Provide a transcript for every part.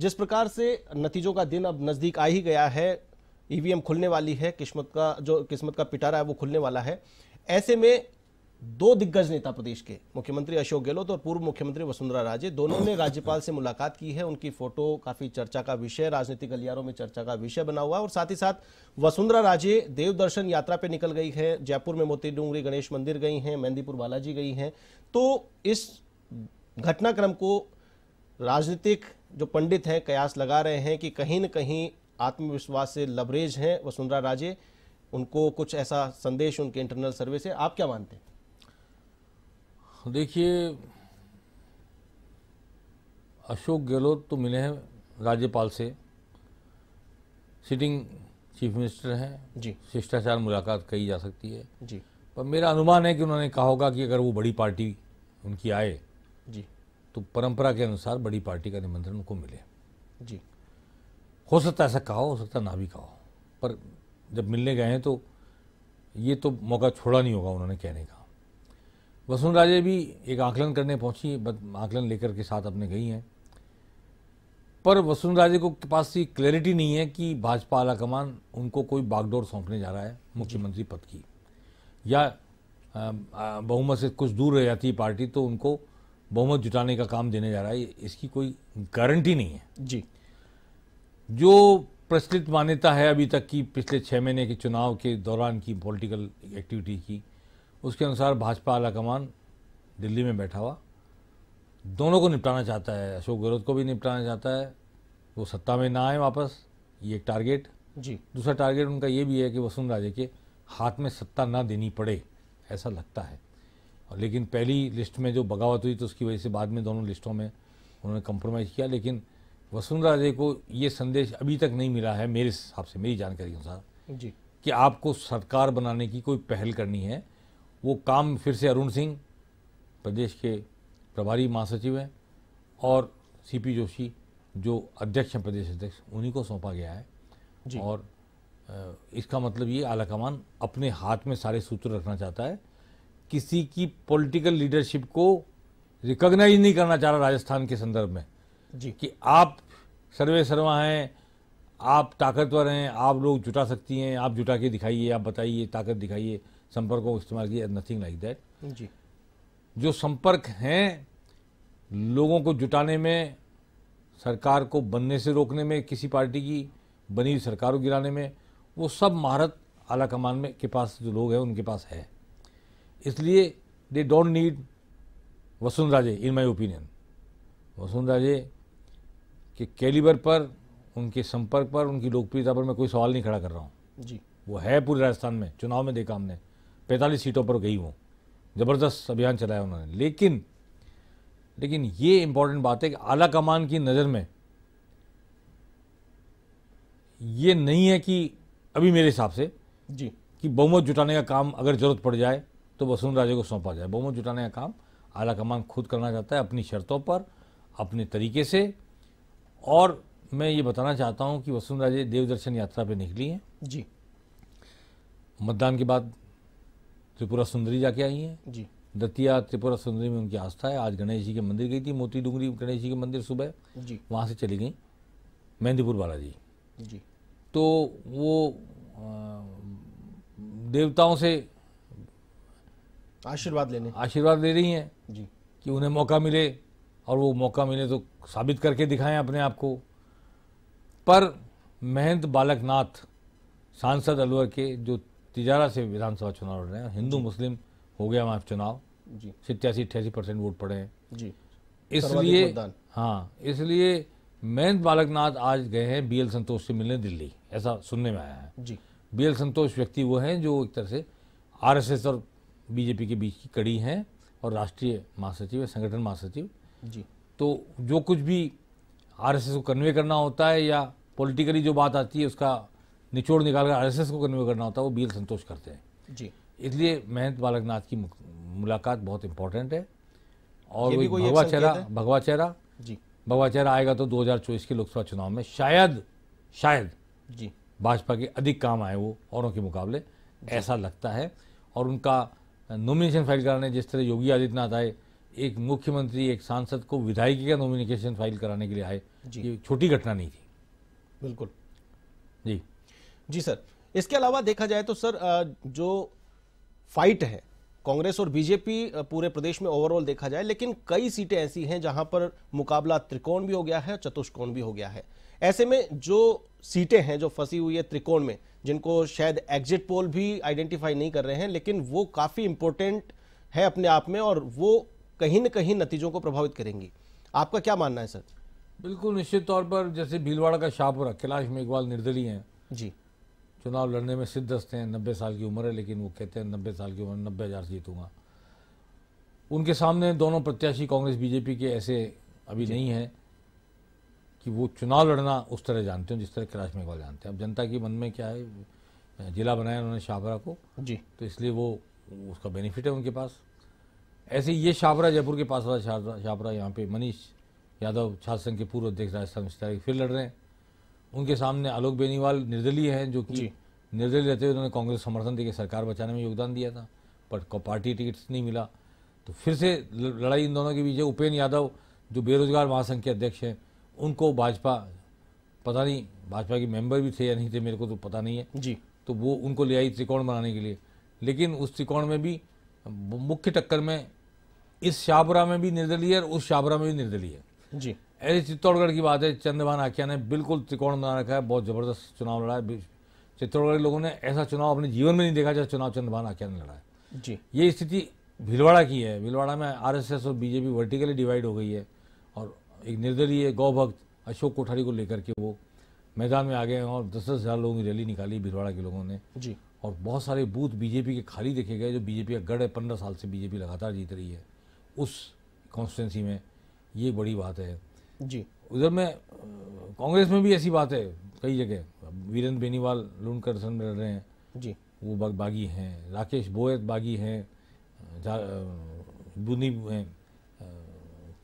जिस प्रकार से नतीजों का दिन अब नज़दीक आ ही गया है ईवीएम खुलने वाली है किस्मत का जो किस्मत का पिटारा है वो खुलने वाला है ऐसे में दो दिग्गज नेता प्रदेश के मुख्यमंत्री अशोक गहलोत और पूर्व मुख्यमंत्री वसुंधरा राजे दोनों ने राज्यपाल से मुलाकात की है उनकी फोटो काफी चर्चा का विषय राजनीतिक गलियारों में चर्चा का विषय बना हुआ और साथ ही साथ वसुंधरा राजे देव दर्शन यात्रा पे निकल गई है जयपुर में मोती डूंगरी गणेश मंदिर गई हैं मेहंदीपुर बालाजी गई हैं तो इस घटनाक्रम को राजनीतिक जो पंडित हैं कयास लगा रहे हैं कि कहीं न कहीं आत्मविश्वास से लबरेज हैं वसुंधरा राजे उनको कुछ ऐसा संदेश उनके इंटरनल सर्वे से आप क्या मानते हैं देखिए अशोक गहलोत तो मिले हैं राज्यपाल से सिटिंग चीफ मिनिस्टर हैं जी शिष्टाचार मुलाकात कही जा सकती है जी पर मेरा अनुमान है कि उन्होंने कहा होगा कि अगर वो बड़ी पार्टी उनकी आए जी तो परंपरा के अनुसार बड़ी पार्टी का निमंत्रण उनको मिले जी हो सकता है ऐसा कहा हो सकता ना भी कहा पर जब मिलने गए हैं तो ये तो मौका छोड़ा नहीं होगा उन्होंने कहने का वसुंधराजे राजे भी एक आकलन करने पहुंची आकलन लेकर के साथ अपने गई हैं पर वसुंधराजे राजे को के पास ये क्लैरिटी नहीं है कि भाजपा आलाकमान उनको कोई बागडोर सौंपने जा रहा है मुख्यमंत्री पद की या बहुमत से कुछ दूर रह जाती है पार्टी तो उनको बहुमत जुटाने का काम देने जा रहा है इसकी कोई गारंटी नहीं है जी जो प्रचलित मान्यता है अभी तक की पिछले छः महीने के चुनाव के दौरान की पॉलिटिकल एक्टिविटी की उसके अनुसार भाजपा आला कमान दिल्ली में बैठा हुआ दोनों को निपटाना चाहता है अशोक गहलोत को भी निपटाना चाहता है वो सत्ता में ना आए वापस ये एक टारगेट जी दूसरा टारगेट उनका ये भी है कि वसुंधरा राजे के हाथ में सत्ता ना देनी पड़े ऐसा लगता है लेकिन पहली लिस्ट में जो बगावत हुई तो उसकी वजह से बाद में दोनों लिस्टों में उन्होंने कम्प्रोमाइज़ किया लेकिन वसुंधरा राजे को ये संदेश अभी तक नहीं मिला है मेरे हिसाब से मेरी जानकारी के अनुसार जी कि आपको सरकार बनाने की कोई पहल करनी है वो काम फिर से अरुण सिंह प्रदेश के प्रभारी महासचिव हैं और सीपी जोशी जो अध्यक्ष हैं प्रदेश अध्यक्ष उन्हीं को सौंपा गया है जी। और इसका मतलब ये आलाकमान अपने हाथ में सारे सूत्र रखना चाहता है किसी की पॉलिटिकल लीडरशिप को रिकॉग्नाइज नहीं करना चाह रहा राजस्थान के संदर्भ में जी कि आप सर्वे सर्वा हैं आप ताकतवर हैं आप लोग जुटा सकती हैं आप जुटा के दिखाइए आप बताइए ताकत दिखाइए संपर्कों को इस्तेमाल किया नथिंग लाइक दैट जी जो संपर्क हैं लोगों को जुटाने में सरकार को बनने से रोकने में किसी पार्टी की बनी हुई सरकार को गिराने में वो सब महारत आला कमान में के पास जो लोग हैं उनके पास है इसलिए they don't need Vasundhara Raje in my opinion Vasundhara Raje के कैलिबर पर उनके संपर्क पर उनकी लोकप्रियता पर मैं कोई सवाल नहीं खड़ा कर रहा हूँ जी वो है पूरे राजस्थान में चुनाव में देखा हमने पैंतालीस सीटों पर गई वो ज़बरदस्त अभियान चलाया उन्होंने लेकिन लेकिन ये इंपॉर्टेंट बात है कि आला कमान की नज़र में ये नहीं है कि अभी मेरे हिसाब से जी कि बहुमत जुटाने का काम अगर ज़रूरत पड़ जाए तो वसुंधरा राजे को सौंपा जाए बहुमत जुटाने का काम आला कमान खुद करना चाहता है अपनी शर्तों पर अपने तरीके से और मैं ये बताना चाहता हूँ कि वसुंधरा राजे देवदर्शन यात्रा पर निकली हैं जी मतदान के बाद त्रिपुरा सुंदरी जाके आई हैं जी दतिया त्रिपुरा सुंदरी में उनकी आस्था है आज गणेश जी के मंदिर गई थी मोती डूंगरी गणेश जी के मंदिर सुबह जी वहाँ से चली गई मेहंदीपुर बालाजी जी तो वो देवताओं से आशीर्वाद लेने आशीर्वाद ले रही हैं जी कि उन्हें मौका मिले और वो मौका मिले तो साबित करके दिखाएं अपने आप को पर महंत बालकनाथ सांसद अलवर के जो तिजारा से विधानसभा चुनाव लड़ रहे हैं हिंदू मुस्लिम हो गया वहाँ चुनाव जी सितयासी अट्ठासी परसेंट वोट पड़े हैं जी इसलिए हाँ इसलिए महंत बालकनाथ आज गए हैं बी एल संतोष से मिलने दिल्ली ऐसा सुनने में आया है जी बी एल संतोष व्यक्ति वो हैं जो एक तरह से आर और बीजेपी के बीच की कड़ी हैं और राष्ट्रीय महासचिव है संगठन महासचिव जी तो जो कुछ भी आरएसएस को कन्वे करना होता है या पॉलिटिकली जो बात आती है उसका निचोड़ निकाल कर आर को कन्वे करना होता है वो बीएल संतोष करते हैं जी इसलिए महंत बालकनाथ की मुलाकात बहुत इंपॉर्टेंट है और भगवा चेहरा भगवा चेहरा जी भगवा चेहरा आएगा तो 2024 के लोकसभा चुनाव में शायद शायद जी भाजपा के अधिक काम आए वो औरों के मुकाबले ऐसा लगता है और उनका नॉमिनेशन फाइल कराने जिस तरह योगी आदित्यनाथ आए एक मुख्यमंत्री एक सांसद को विधायकी का नॉमिनेशन फाइल कराने के लिए आए ये छोटी घटना नहीं थी बिल्कुल जी जी सर इसके अलावा देखा जाए तो सर जो फाइट है कांग्रेस और बीजेपी पूरे प्रदेश में ओवरऑल देखा जाए लेकिन कई सीटें ऐसी हैं जहां पर मुकाबला त्रिकोण भी हो गया है चतुष्कोण भी हो गया है ऐसे में जो सीटें हैं जो फंसी हुई है त्रिकोण में जिनको शायद एग्जिट पोल भी आइडेंटिफाई नहीं कर रहे हैं लेकिन वो काफ़ी इम्पोर्टेंट है अपने आप में और वो कहीं ना कहीं नतीजों को प्रभावित करेंगी आपका क्या मानना है सर बिल्कुल निश्चित तौर पर जैसे भीलवाड़ा का शाहपुरा कैलाश मेघवाल निर्दलीय हैं जी चुनाव लड़ने में सिद्धस्त हैं नब्बे साल की उम्र है लेकिन वो कहते हैं नब्बे साल की उम्र नब्बे हज़ार जीतूंगा उनके सामने दोनों प्रत्याशी कांग्रेस बीजेपी के ऐसे अभी नहीं हैं कि वो चुनाव लड़ना उस तरह जानते हैं जिस तरह कैलाश मेघवाल जानते हैं अब जनता के मन में क्या है जिला बनाया उन्होंने शाहबरा को जी तो इसलिए वो उसका बेनिफिट है उनके पास ऐसे ये शाहबरा जयपुर के पास वाला शाहबरा यहाँ पे मनीष यादव छात्र संघ के पूर्व अध्यक्ष राजस्थान विस्तार फिर लड़ रहे हैं उनके सामने आलोक बेनीवाल निर्दलीय हैं जो कि निर्दलीय रहते हुए उन्होंने कांग्रेस समर्थन देकर सरकार बचाने में योगदान दिया था पर पार्टी टिकट नहीं मिला तो फिर से लड़ाई इन दोनों के बीच है उपेन्द्र यादव जो बेरोजगार महासंघ के अध्यक्ष हैं उनको भाजपा पता नहीं भाजपा के मेंबर भी थे या नहीं थे मेरे को तो पता नहीं है जी तो वो उनको ले आई त्रिकोण बनाने के लिए लेकिन उस त्रिकोण में भी मुख्य टक्कर में इस शाहपुरा में भी निर्दलीय और उस शाहपुरा में भी निर्दलीय है जी ऐसे चित्तौड़गढ़ की बात है चंद्रभान आख्या ने बिल्कुल त्रिकोण बना रखा है बहुत ज़बरदस्त चुनाव लड़ा है चित्तौड़गढ़ के लोगों ने ऐसा चुनाव अपने जीवन में नहीं देखा जैसा चुनाव चंद्रभान आख्या ने लड़ा है जी ये स्थिति भीलवाड़ा की है भीलवाड़ा में आरएसएस और बीजेपी वर्टिकली डिवाइड हो गई है और एक निर्दलीय गौ भक्त अशोक कोठारी को लेकर के वो मैदान में आ गए और दस दस हज़ार लोगों की रैली निकाली भीड़वाड़ा के लोगों ने जी और बहुत सारे बूथ बीजेपी के खाली देखे गए जो बीजेपी का गढ़ है पंद्रह साल से बीजेपी लगातार जीत रही है उस कॉन्स्टिटेंसी में ये बड़ी बात है जी उधर में कांग्रेस में भी ऐसी बात है कई जगह वीरेंद्र बेनीवाल लूनकर सन में रहे हैं जी वो बागी हैं राकेश बोयत बागी हैं बूंदी हैं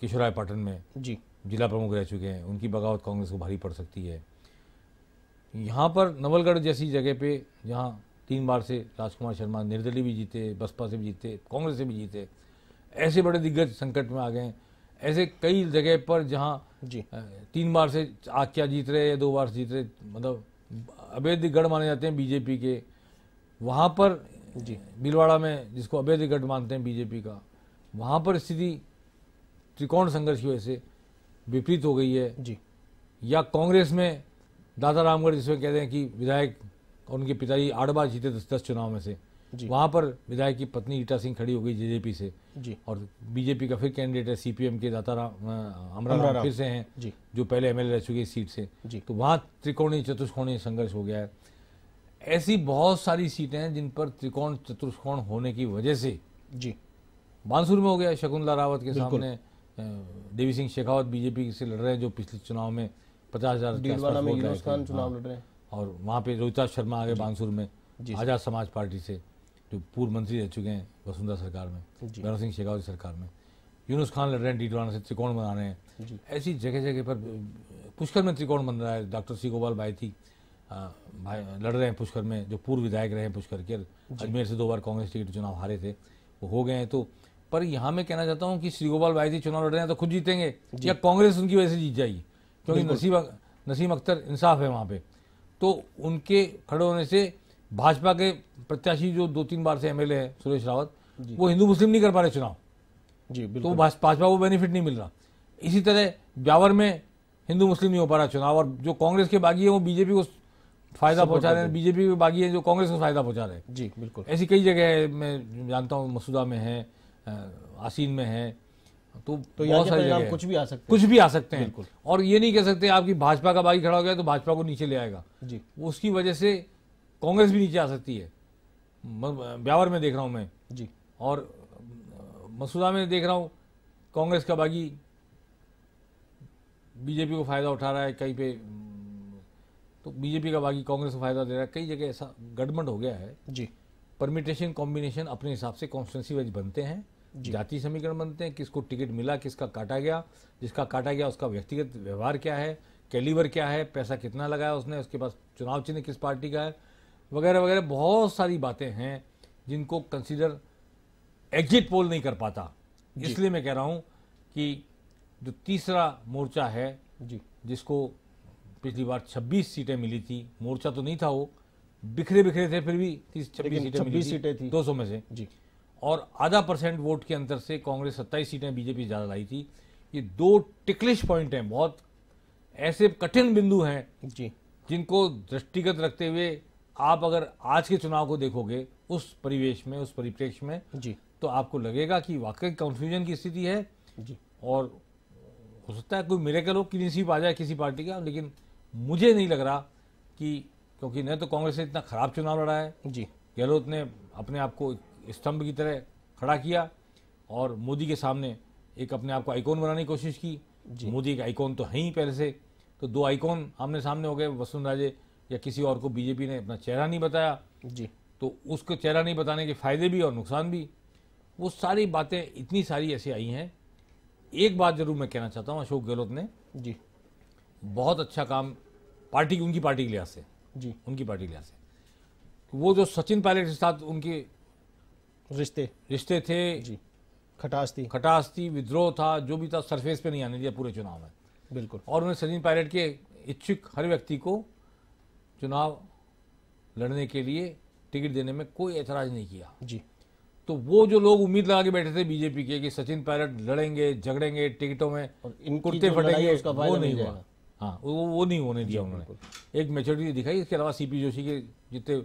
किशोराय पाटन में जी जिला प्रमुख रह चुके हैं उनकी बगावत कांग्रेस को भारी पड़ सकती है यहाँ पर नवलगढ़ जैसी जगह पे जहाँ तीन बार से राजकुमार शर्मा निर्दलीय भी जीते बसपा से भी जीते कांग्रेस से भी जीते ऐसे बड़े दिग्गज संकट में आ गए ऐसे कई जगह पर जहाँ तीन बार से आज क्या जीत रहे या दो बार से जीत रहे मतलब अवैधगढ़ माने जाते हैं बीजेपी के वहाँ पर जी भीलवाड़ा में जिसको अवैध गढ़ मानते हैं बीजेपी का वहाँ पर स्थिति त्रिकोण संघर्ष की वजह से विपरीत हो गई है जी या कांग्रेस में दादा रामगढ़ जिसमें कहते हैं कि विधायक और उनके पिताजी आठ बार जीते दस दस चुनाव में से वहां पर विधायक की पत्नी ईटा सिंह खड़ी हो गई जेजेपी से जी और बीजेपी का फिर कैंडिडेट है सीपीएम के दाता राम राम फिर से हैं जो पहले एमएलए रह चुके सीट से तो वहां त्रिकोणीय चतुष्कोणीय संघर्ष हो गया है ऐसी बहुत सारी सीटें हैं जिन पर त्रिकोण चतुष्कोण होने की वजह से जी बांसुर में हो गया शकुंतला रावत के सामने देवी सिंह शेखावत बीजेपी से लड़ रहे हैं जो पिछले चुनाव में पचास हजार चुनाव हाँ। लड़ रहे हैं और वहाँ पे रोहिता शर्मा आ गए में आजाद समाज पार्टी से जो पूर्व मंत्री रह चुके हैं वसुंधरा सरकार में गौरव सिंह शेखावत सरकार में यूनुस खान लड़ रहे हैं डीडवाना से त्रिकोण बना रहे हैं ऐसी जगह जगह पर पुष्कर में त्रिकोण बन रहा है डॉक्टर सी गोपाल भाई थी भाई लड़ रहे हैं पुष्कर में जो पूर्व विधायक रहे हैं पुष्कर के अजमेर से दो बार कांग्रेस टिकट चुनाव हारे थे वो हो गए हैं तो पर यहाँ मैं कहना चाहता हूँ कि श्री गोपाल भाई जी चुनाव लड़ रहे हैं तो खुद जीतेंगे जी। या कांग्रेस उनकी वजह से जीत जाएगी क्योंकि नसीम नसीम अख्तर इंसाफ है वहाँ पे तो उनके खड़े होने से भाजपा के प्रत्याशी जो दो तीन बार से एमएलए हैं सुरेश रावत वो हिंदू मुस्लिम नहीं कर पा रहे चुनाव जी तो भाजपा को बेनिफिट नहीं मिल रहा इसी तरह ब्यावर में हिंदू मुस्लिम नहीं हो पा रहा चुनाव और जो कांग्रेस के बागी हैं वो बीजेपी को फायदा पहुंचा रहे हैं बीजेपी के बागी हैं जो कांग्रेस को फायदा पहुंचा रहे हैं जी बिल्कुल ऐसी कई जगह है मैं जानता हूँ मसूदा में है आसीन में है तो, तो बहुत सारी जगह कुछ भी आ सकते हैं कुछ भी आ सकते हैं और ये नहीं कह सकते आपकी भाजपा का बागी खड़ा हो गया तो भाजपा को नीचे ले आएगा जी उसकी वजह से कांग्रेस भी नीचे आ सकती है ब्यावर में देख रहा हूँ मैं जी और मसूदा में देख रहा हूँ कांग्रेस का बागी बीजेपी को फ़ायदा उठा रहा है कहीं पे तो बीजेपी का बागी कांग्रेस को फ़ायदा दे रहा है कई जगह ऐसा गठबंध हो गया है जी परमिटेशन कॉम्बिनेशन अपने हिसाब से कॉन्स्टिटेंसी वाइज बनते हैं जाति समीकरण बनते हैं किसको टिकट मिला किसका काटा गया जिसका काटा गया उसका व्यक्तिगत व्यवहार क्या है कैलिवर क्या है पैसा कितना लगाया उसने उसके पास चुनाव चिन्ह किस पार्टी का है वगैरह वगैरह बहुत सारी बातें हैं जिनको कंसिडर एग्जिट पोल नहीं कर पाता इसलिए मैं कह रहा हूँ कि जो तीसरा मोर्चा है जी जिसको पिछली बार 26 सीटें मिली थी मोर्चा तो नहीं था वो बिखरे बिखरे थे फिर भी छब्बीस सीटें थी, सीटें थी में से जी और आधा परसेंट वोट के अंतर से कांग्रेस सत्ताईस सीटें बीजेपी ज़्यादा लाई थी ये दो टिकलिश पॉइंट हैं बहुत ऐसे कठिन बिंदु हैं जी जिनको दृष्टिगत रखते हुए आप अगर आज के चुनाव को देखोगे उस परिवेश में उस परिप्रेक्ष्य में जी तो आपको लगेगा कि वाकई कंफ्यूजन की स्थिति है जी और हो सकता है कोई मेरे लो कि नसीब आ जाए किसी पार्टी का लेकिन मुझे नहीं लग रहा कि क्योंकि न तो कांग्रेस ने इतना खराब चुनाव लड़ा है जी गहलोत ने अपने आप को स्तंभ की तरह खड़ा किया और मोदी के सामने एक अपने आप को आइकॉन बनाने की कोशिश की मोदी एक आइकॉन तो है ही पहले से तो दो आइकॉन आमने सामने हो गए वसुंधरा राजे या किसी और को बीजेपी ने अपना चेहरा नहीं बताया जी तो उसको चेहरा नहीं बताने के फ़ायदे भी और नुकसान भी वो सारी बातें इतनी सारी ऐसी आई हैं एक बात जरूर मैं कहना चाहता हूँ अशोक गहलोत ने जी बहुत अच्छा काम पार्टी उनकी पार्टी के लिहाज से जी उनकी पार्टी के लिहाज से वो जो सचिन पायलट के साथ उनकी रिश्ते रिश्ते थे जी खटास थी खटास थी विद्रोह था जो भी था सरफेस पे नहीं आने दिया पूरे चुनाव में बिल्कुल और उन्होंने सचिन पायलट के इच्छुक हर व्यक्ति को चुनाव लड़ने के लिए टिकट देने में कोई एतराज नहीं किया जी तो वो जो लोग उम्मीद लगा के बैठे थे बीजेपी के कि सचिन पायलट लड़ेंगे झगड़ेंगे टिकटों में कुर्ते फटेंगे उसका वो नहीं हुआ हाँ वो वो नहीं होने दिया उन्होंने एक मेचोरिटी दिखाई इसके अलावा सीपी जोशी के जितने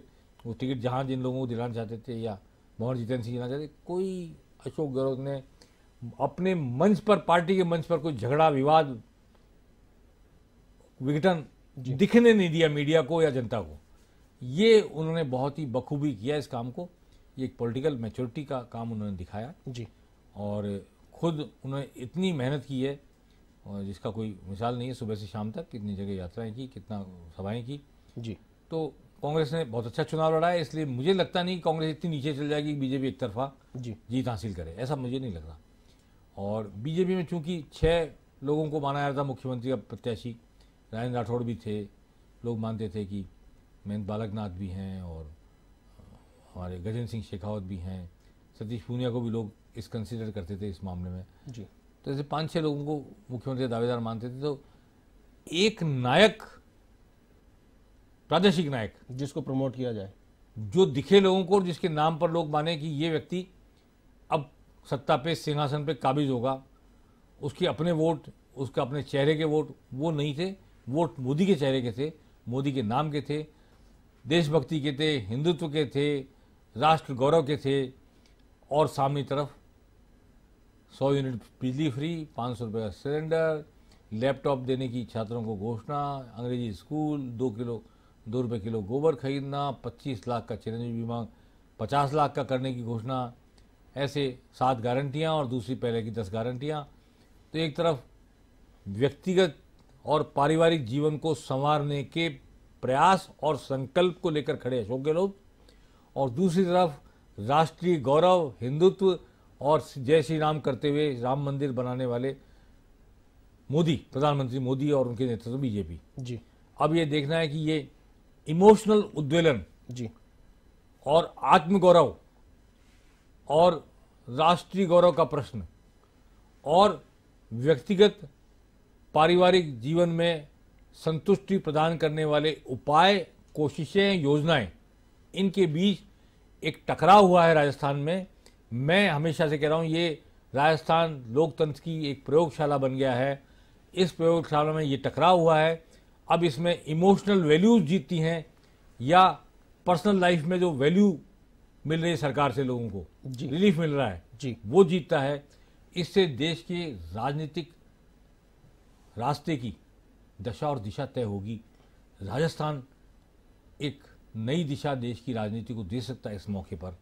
वो टिकट जहाँ जिन लोगों को दिलाना चाहते थे या मोहन जितेंद्र सिंह जीतना चाहते कोई अशोक गहलोत ने अपने मंच पर पार्टी के मंच पर कोई झगड़ा विवाद विघटन दिखने नहीं दिया मीडिया को या जनता को ये उन्होंने बहुत ही बखूबी किया इस काम को ये एक पॉलिटिकल मेचोरिटी का काम उन्होंने दिखाया जी और खुद उन्होंने इतनी मेहनत की है और जिसका कोई मिसाल नहीं है सुबह से शाम तक कितनी जगह यात्राएं की कितना सभाएं की जी तो कांग्रेस ने बहुत अच्छा चुनाव लड़ा है इसलिए मुझे लगता नहीं कांग्रेस इतनी नीचे चल जाएगी कि बीजेपी एक तरफा जी जीत हासिल करे ऐसा मुझे नहीं लग रहा और बीजेपी में चूंकि छः लोगों को माना जाता मुख्यमंत्री का प्रत्याशी राजेंद्र राठौड़ भी थे लोग मानते थे कि महेंद्र बालकनाथ भी हैं और हमारे गजेंद्र सिंह शेखावत भी हैं सतीश पूनिया को भी लोग इस कंसिडर करते थे इस मामले में जी तो ऐसे पाँच छः लोगों को मुख्यमंत्री दावेदार मानते थे तो एक नायक प्रादेशिक नायक जिसको प्रमोट किया जाए जो दिखे लोगों को और जिसके नाम पर लोग माने कि ये व्यक्ति अब सत्ता पे सिंहासन पे काबिज होगा उसके अपने वोट उसके अपने चेहरे के वोट वो नहीं थे वोट मोदी के चेहरे के थे मोदी के नाम के थे देशभक्ति के थे हिंदुत्व के थे राष्ट्र गौरव के थे और सामने तरफ सौ यूनिट बिजली फ्री पाँच सौ रुपये का सिलेंडर लैपटॉप देने की छात्रों को घोषणा अंग्रेजी स्कूल दो किलो दो रुपये किलो गोबर खरीदना पच्चीस लाख का चिरंजीवी बीमा पचास लाख का करने की घोषणा ऐसे सात गारंटियाँ और दूसरी पहले की दस गारंटियाँ तो एक तरफ व्यक्तिगत और पारिवारिक जीवन को संवारने के प्रयास और संकल्प को लेकर खड़े अशोक गहलोत और दूसरी तरफ राष्ट्रीय गौरव हिंदुत्व और जय श्री राम करते हुए राम मंदिर बनाने वाले मोदी प्रधानमंत्री मोदी और उनके नेतृत्व बीजेपी जी अब ये देखना है कि ये इमोशनल उद्वेलन जी और आत्मगौरव और राष्ट्रीय गौरव का प्रश्न और व्यक्तिगत पारिवारिक जीवन में संतुष्टि प्रदान करने वाले उपाय कोशिशें योजनाएं इनके बीच एक टकराव हुआ है राजस्थान में मैं हमेशा से कह रहा हूँ ये राजस्थान लोकतंत्र की एक प्रयोगशाला बन गया है इस प्रयोगशाला में ये टकराव हुआ है अब इसमें इमोशनल वैल्यूज़ जीतती हैं या पर्सनल लाइफ में जो वैल्यू मिल रही है सरकार से लोगों को रिलीफ मिल रहा है जी वो जीतता है इससे देश के राजनीतिक रास्ते की दशा और दिशा तय होगी राजस्थान एक नई दिशा देश की राजनीति को दे सकता है इस मौके पर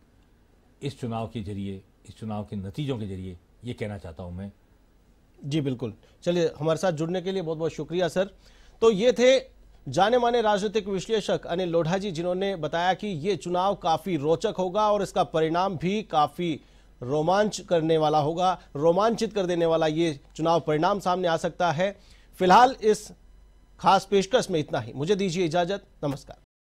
इस चुनाव के जरिए इस चुनाव के नतीजों के जरिए ये कहना चाहता हूँ मैं जी बिल्कुल चलिए हमारे साथ जुड़ने के लिए बहुत बहुत शुक्रिया सर तो ये थे जाने माने राजनीतिक विश्लेषक अनिल लोढ़ा जी जिन्होंने बताया कि ये चुनाव काफी रोचक होगा और इसका परिणाम भी काफी रोमांच करने वाला होगा रोमांचित कर देने वाला ये चुनाव परिणाम सामने आ सकता है फिलहाल इस खास पेशकश में इतना ही मुझे दीजिए इजाजत नमस्कार